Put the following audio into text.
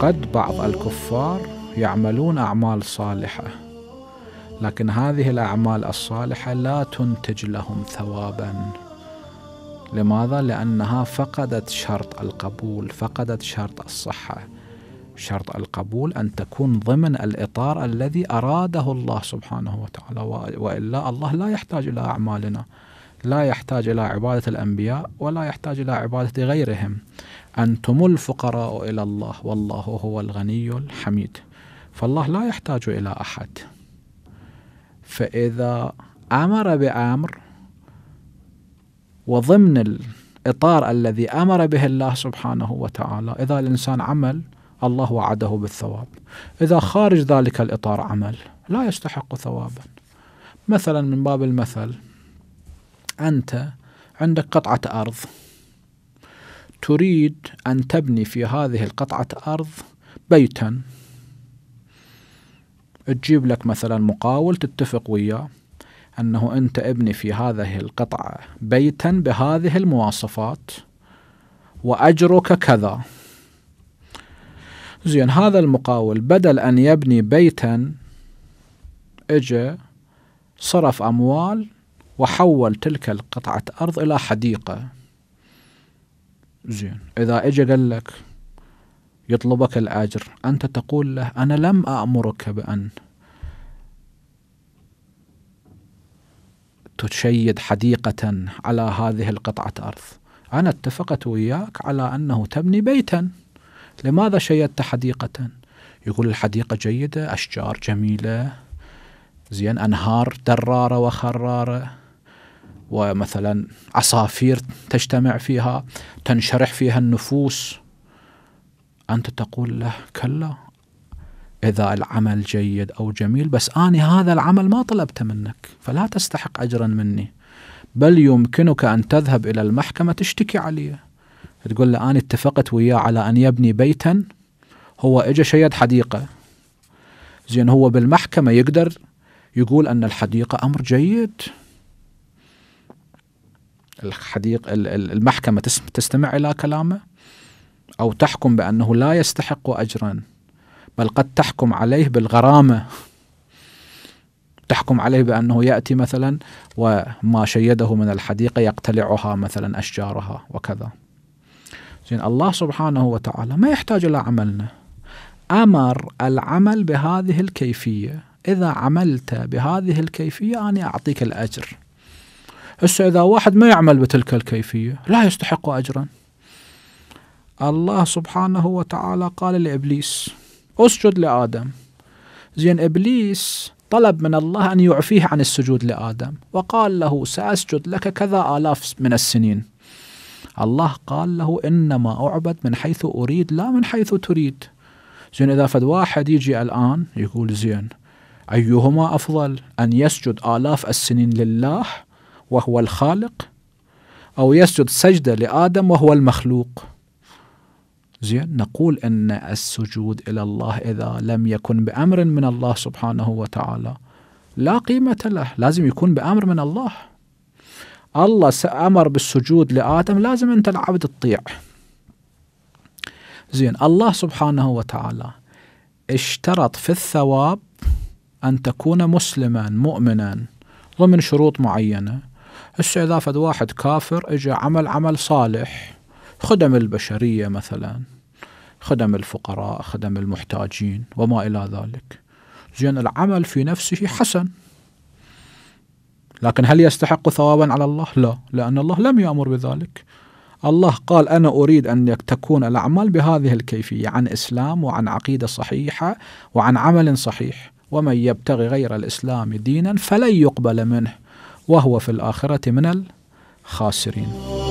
قد بعض الكفار يعملون اعمال صالحه لكن هذه الأعمال الصالحة لا تنتج لهم ثوابا لماذا؟ لأنها فقدت شرط القبول فقدت شرط الصحة شرط القبول أن تكون ضمن الإطار الذي أراده الله سبحانه وتعالى وإلا الله لا يحتاج إلى أعمالنا لا يحتاج إلى عبادة الأنبياء ولا يحتاج إلى عبادة غيرهم أنتم الفقراء إلى الله والله هو الغني الحميد فالله لا يحتاج إلى أحد فإذا أمر بأمر وضمن الإطار الذي أمر به الله سبحانه وتعالى إذا الإنسان عمل الله وعده بالثواب إذا خارج ذلك الإطار عمل لا يستحق ثوابا مثلا من باب المثل أنت عندك قطعة أرض تريد أن تبني في هذه القطعة أرض بيتا تجيب لك مثلا مقاول تتفق وياه أنه أنت ابني في هذه القطعة بيتا بهذه المواصفات وأجرك كذا زين هذا المقاول بدل أن يبني بيتا إجا صرف أموال وحول تلك القطعة أرض إلى حديقة زين إذا إجا قال لك يطلبك الأجر أنت تقول له أنا لم أأمرك بأن تشيد حديقة على هذه القطعة أرض أنا اتفقت وياك على أنه تبني بيتا لماذا شيدت حديقة يقول الحديقة جيدة أشجار جميلة زين أنهار درارة وخرارة ومثلا عصافير تجتمع فيها تنشرح فيها النفوس أنت تقول له كلا إذا العمل جيد أو جميل بس أنا هذا العمل ما طلبته منك فلا تستحق أجرا مني بل يمكنك أن تذهب إلى المحكمة تشتكي عليه تقول له أنا اتفقت وياه على أن يبني بيتا هو إجا شيد حديقة زين هو بالمحكمة يقدر يقول أن الحديقة أمر جيد الحديقة المحكمة تستمع إلى كلامه أو تحكم بأنه لا يستحق أجرا بل قد تحكم عليه بالغرامة تحكم عليه بأنه يأتي مثلا وما شيده من الحديقة يقتلعها مثلا أشجارها وكذا زين الله سبحانه وتعالى ما يحتاج إلى عملنا أمر العمل بهذه الكيفية إذا عملت بهذه الكيفية أنا أعطيك الأجر هسه إذا واحد ما يعمل بتلك الكيفية لا يستحق أجرا الله سبحانه وتعالى قال لابليس اسجد لادم زين ابليس طلب من الله ان يعفيه عن السجود لادم وقال له ساسجد لك كذا الاف من السنين الله قال له انما اعبد من حيث اريد لا من حيث تريد زين اذا فد واحد يجي الان يقول زين ايهما افضل ان يسجد الاف السنين لله وهو الخالق او يسجد سجده لادم وهو المخلوق زين نقول أن السجود إلى الله إذا لم يكن بأمر من الله سبحانه وتعالى لا قيمة له لازم يكون بأمر من الله الله أمر بالسجود لآدم لازم أنت العبد تطيع زين الله سبحانه وتعالى اشترط في الثواب أن تكون مسلما مؤمنا ضمن شروط معينة هسه إذا فد واحد كافر اجى عمل عمل صالح خدم البشرية مثلا خدم الفقراء خدم المحتاجين وما إلى ذلك زين العمل في نفسه حسن لكن هل يستحق ثوابا على الله؟ لا لأن الله لم يأمر بذلك الله قال أنا أريد أن تكون الأعمال بهذه الكيفية عن إسلام وعن عقيدة صحيحة وعن عمل صحيح ومن يبتغي غير الإسلام دينا فلن يقبل منه وهو في الآخرة من الخاسرين